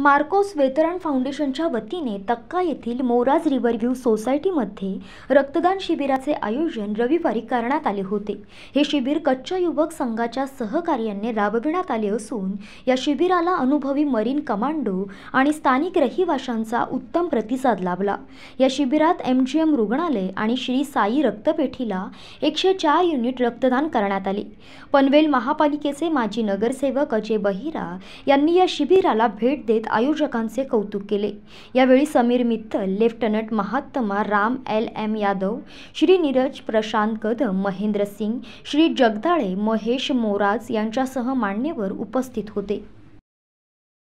Marcos वेतरण फाउंडेशनच्या वतीने तक्का येथील मोराज व्ह्यू सोसायटीमध्ये रक्तदान शिबिराचे आयोजन रविवारी करण्यात आले होते हे शिबिर कच्च्या युवक संघाच्या सहकार्याने राबविण्यात आले असून या शिबिराला अनुभवी मरीन कमांडो आणि स्थानिक रहिवाशांचा उत्तम प्रतिसाद लाभला या शिबिरात एम जी एम रुग्णालय आणि श्री साई रक्तपेठीला एकशे चार युनिट रक्तदान करण्यात आले पनवेल महापालिकेचे माजी नगरसेवक अजय बहिरा यांनी या शिबिराला भेट देत आयोजकांचे कौतुक केले यावेळी Sameer Mittal lieutenant Mahatma Ram L M Yadav Shri Neeraj Prashant Kadam Mahendra Singh Shri Jagdale Mahesh Moraj यांच्यासह मान्यवर उपस्थित होते